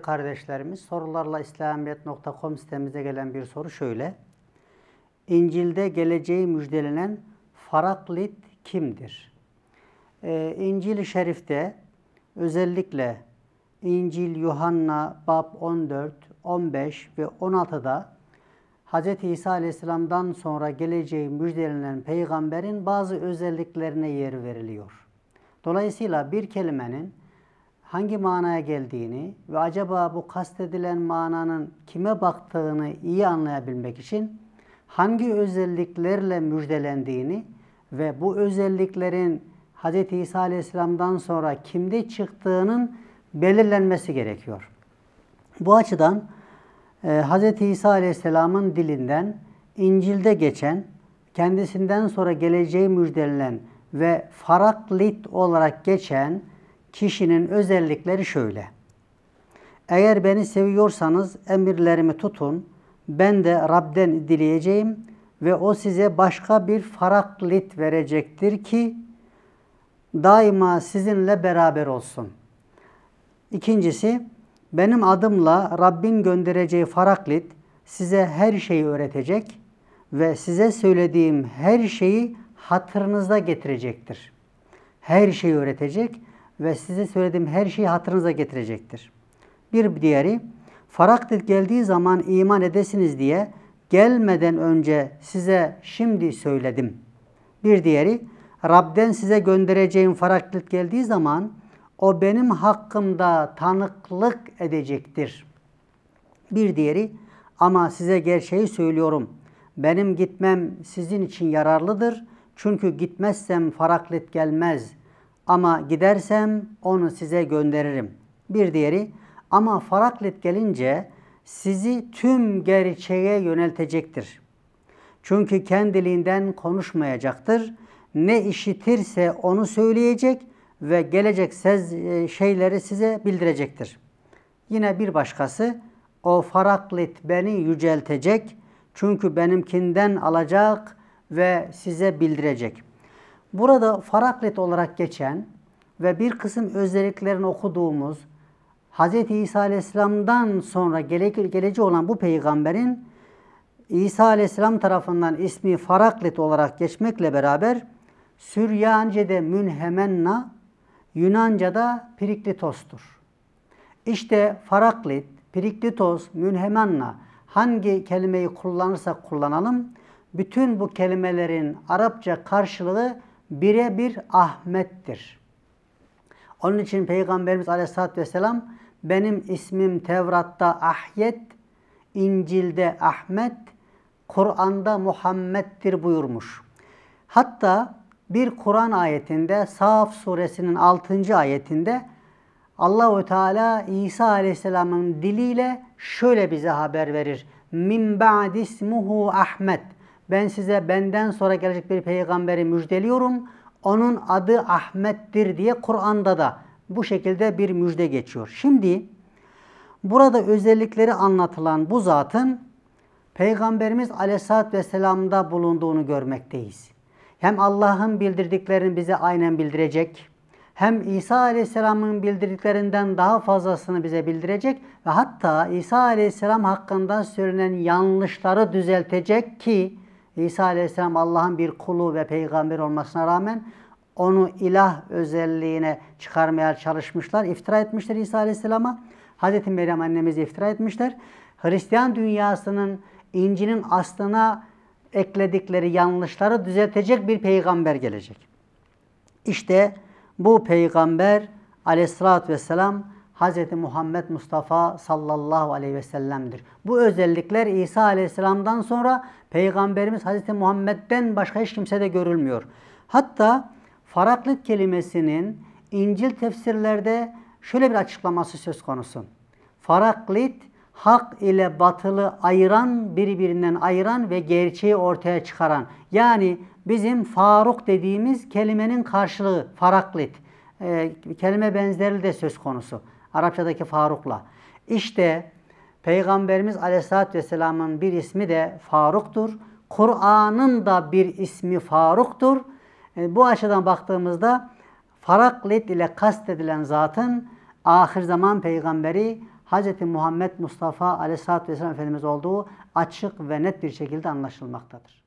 Değerli kardeşlerimiz, sorularla İslamiyet.com sitemize gelen bir soru şöyle. İncil'de geleceği müjdelenen Faraklit kimdir? Ee, İncil-i Şerif'te özellikle İncil Yuhanna Bab 14, 15 ve 16'da Hz. İsa Aleyhisselam'dan sonra geleceği müjdelenen peygamberin bazı özelliklerine yer veriliyor. Dolayısıyla bir kelimenin hangi manaya geldiğini ve acaba bu kastedilen mananın kime baktığını iyi anlayabilmek için hangi özelliklerle müjdelendiğini ve bu özelliklerin Hz. İsa Aleyhisselam'dan sonra kimde çıktığının belirlenmesi gerekiyor. Bu açıdan e, Hz. İsa Aleyhisselam'ın dilinden İncil'de geçen, kendisinden sonra geleceği müjdelenen ve faraklit olarak geçen Kişinin özellikleri şöyle. Eğer beni seviyorsanız emirlerimi tutun. Ben de Rab'den dileyeceğim ve o size başka bir faraklit verecektir ki daima sizinle beraber olsun. İkincisi, benim adımla Rabbin göndereceği faraklit size her şeyi öğretecek ve size söylediğim her şeyi hatırınızda getirecektir. Her şeyi öğretecek ve size söylediğim her şeyi hatırınıza getirecektir. Bir diğeri, faraktet geldiği zaman iman edesiniz diye gelmeden önce size şimdi söyledim. Bir diğeri, Rab'den size göndereceğim faraklet geldiği zaman o benim hakkımda tanıklık edecektir. Bir diğeri, ama size gerçeği söylüyorum. Benim gitmem sizin için yararlıdır. Çünkü gitmezsem faraklet gelmez.'' Ama gidersem onu size gönderirim. Bir diğeri ama Faraklit gelince sizi tüm gerçeğe yöneltecektir. Çünkü kendiliğinden konuşmayacaktır. Ne işitirse onu söyleyecek ve gelecek e, şeyleri size bildirecektir. Yine bir başkası o Faraklit beni yüceltecek çünkü benimkinden alacak ve size bildirecek.'' Burada Faraklet olarak geçen ve bir kısım özelliklerini okuduğumuz Hz. İsa Aleyhisselam'dan sonra gele, geleceği olan bu peygamberin İsa Aleyhisselam tarafından ismi Faraklet olarak geçmekle beraber Süryanice'de Münhemenna, Yunanca'da Periklitos'tur. İşte Faraklet, Periklitos, Münhemenna hangi kelimeyi kullanırsak kullanalım bütün bu kelimelerin Arapça karşılığı birebir Ahmet'tir. Onun için Peygamberimiz Aleyhisselatü Vesselam benim ismim Tevrat'ta Ahyet, İncil'de Ahmet, Kur'an'da Muhammed'dir buyurmuş. Hatta bir Kur'an ayetinde Saf suresinin 6. ayetinde Allahu Teala İsa Aleyhisselam'ın diliyle şöyle bize haber verir. Min ba'd ismuhu Ahmet. Ben size benden sonra gelecek bir peygamberi müjdeliyorum. Onun adı Ahmet'tir diye Kur'an'da da bu şekilde bir müjde geçiyor. Şimdi burada özellikleri anlatılan bu zatın Peygamberimiz Aleyhisselatü Vesselam'da bulunduğunu görmekteyiz. Hem Allah'ın bildirdiklerini bize aynen bildirecek, hem İsa Aleyhisselam'ın bildirdiklerinden daha fazlasını bize bildirecek ve hatta İsa Aleyhisselam hakkında söylenen yanlışları düzeltecek ki İsa Aleyhisselam Allah'ın bir kulu ve peygamber olmasına rağmen onu ilah özelliğine çıkarmaya çalışmışlar. İftira etmişler İsa Aleyhisselam'a. Hazreti Meryem annemiz iftira etmişler. Hristiyan dünyasının İncil'in aslına ekledikleri yanlışları düzeltecek bir peygamber gelecek. İşte bu peygamber aleyhissalatü vesselam Hz. Muhammed Mustafa sallallahu aleyhi ve sellem'dir. Bu özellikler İsa aleyhisselamdan sonra Peygamberimiz Hz. Muhammed'den başka hiç kimsede görülmüyor. Hatta faraklit kelimesinin İncil tefsirlerde şöyle bir açıklaması söz konusu. Faraklit, hak ile batılı ayıran, birbirinden ayıran ve gerçeği ortaya çıkaran. Yani bizim Faruk dediğimiz kelimenin karşılığı faraklit. Ee, kelime benzeri de söz konusu. Arapçadaki Faruk'la. İşte Peygamberimiz Aleyhisselatü Vesselam'ın bir ismi de Faruk'tur. Kur'an'ın da bir ismi Faruk'tur. Yani e, bu açıdan baktığımızda Faraklet ile kastedilen zatın ahir zaman peygamberi Hz. Muhammed Mustafa Aleyhisselatü Vesselam Efendimiz olduğu açık ve net bir şekilde anlaşılmaktadır.